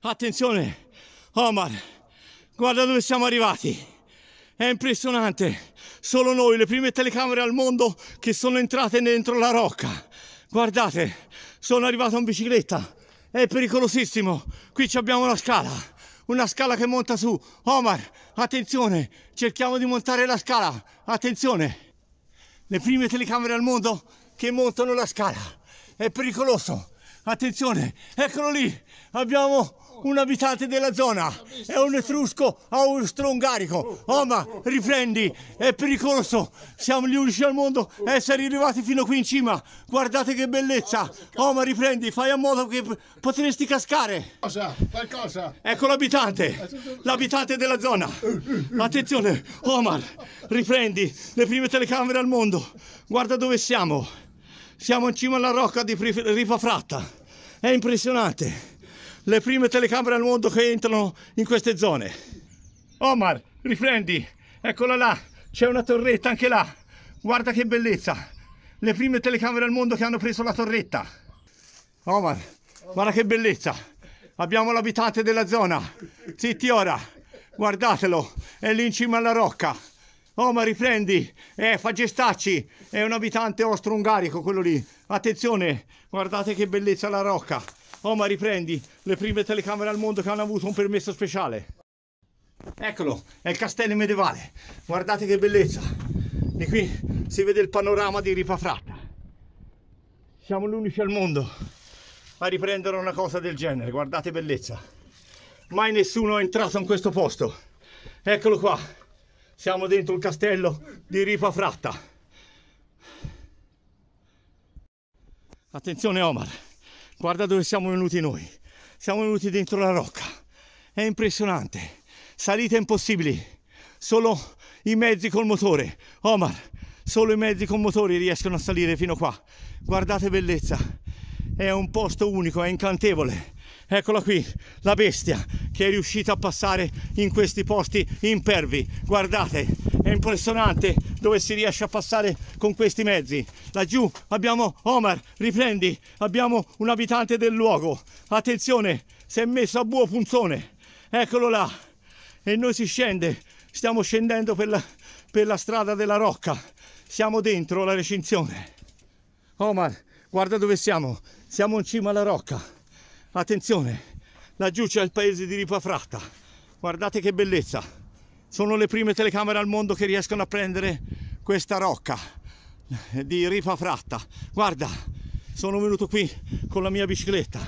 Attenzione, Omar, guarda dove siamo arrivati. È impressionante. Solo noi, le prime telecamere al mondo che sono entrate dentro la rocca. Guardate, sono arrivato in bicicletta. È pericolosissimo. Qui abbiamo una scala. Una scala che monta su. Omar, attenzione, cerchiamo di montare la scala. Attenzione. Le prime telecamere al mondo che montano la scala. È pericoloso. Attenzione, eccolo lì! Abbiamo un abitante della zona! È un etrusco austro-ungarico! Oma, riprendi! È pericoloso! Siamo gli unici al mondo a essere arrivati fino qui in cima! Guardate che bellezza! Oma, riprendi! Fai a modo che potresti cascare! Cosa? Qualcosa? Ecco l'abitante! L'abitante della zona! Attenzione! Omar, riprendi! Le prime telecamere al mondo! Guarda dove siamo! Siamo in cima alla rocca di Fratta! È impressionante le prime telecamere al mondo che entrano in queste zone. Omar, riprendi, eccola là, c'è una torretta anche là. Guarda che bellezza, le prime telecamere al mondo che hanno preso la torretta. Omar, guarda che bellezza, abbiamo l'abitante della zona. Zitti ora, guardatelo, è lì in cima alla rocca. Oh, ma riprendi! Eh, gestacci! È un abitante austro-ungarico quello lì. Attenzione! Guardate che bellezza la rocca! Oh, ma riprendi! Le prime telecamere al mondo che hanno avuto un permesso speciale. Eccolo, è il castello medievale. Guardate che bellezza! Di qui si vede il panorama di Ripafratta. Siamo gli unici al mondo a riprendere una cosa del genere. Guardate bellezza! Mai nessuno è entrato in questo posto. Eccolo qua siamo dentro il castello di Ripa Fratta. Attenzione Omar, guarda dove siamo venuti noi. Siamo venuti dentro la rocca. È impressionante. Salite impossibili. Solo i mezzi col motore. Omar, solo i mezzi con motori riescono a salire fino qua. Guardate bellezza è un posto unico, è incantevole. Eccola qui, la bestia che è riuscita a passare in questi posti impervi. Guardate, è impressionante dove si riesce a passare con questi mezzi. Laggiù abbiamo Omar, riprendi, abbiamo un abitante del luogo. Attenzione, si è messo a buo punzone. Eccolo là. E noi si scende, stiamo scendendo per la, per la strada della rocca. Siamo dentro la recinzione. Omar, guarda dove siamo siamo in cima alla rocca attenzione laggiù c'è il paese di Ripafratta guardate che bellezza sono le prime telecamere al mondo che riescono a prendere questa rocca di Ripafratta guarda sono venuto qui con la mia bicicletta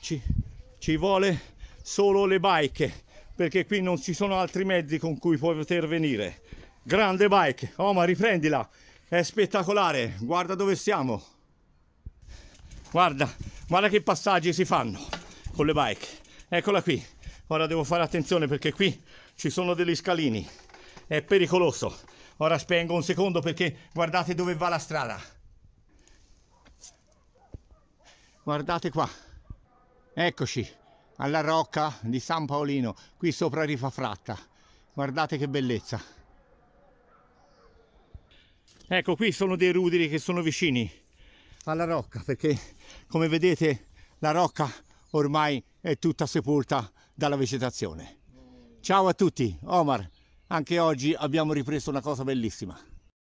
ci, ci vuole solo le bike perché qui non ci sono altri mezzi con cui poter venire grande bike oh ma riprendila è spettacolare guarda dove siamo guarda, guarda che passaggi si fanno con le bike. Eccola qui. Ora devo fare attenzione perché qui ci sono degli scalini. È pericoloso. Ora spengo un secondo perché guardate dove va la strada. Guardate qua. Eccoci alla rocca di San Paolino, qui sopra Rifafratta. Guardate che bellezza. Ecco, qui sono dei ruderi che sono vicini alla rocca perché come vedete la rocca ormai è tutta sepolta dalla vegetazione. Ciao a tutti, Omar, anche oggi abbiamo ripreso una cosa bellissima.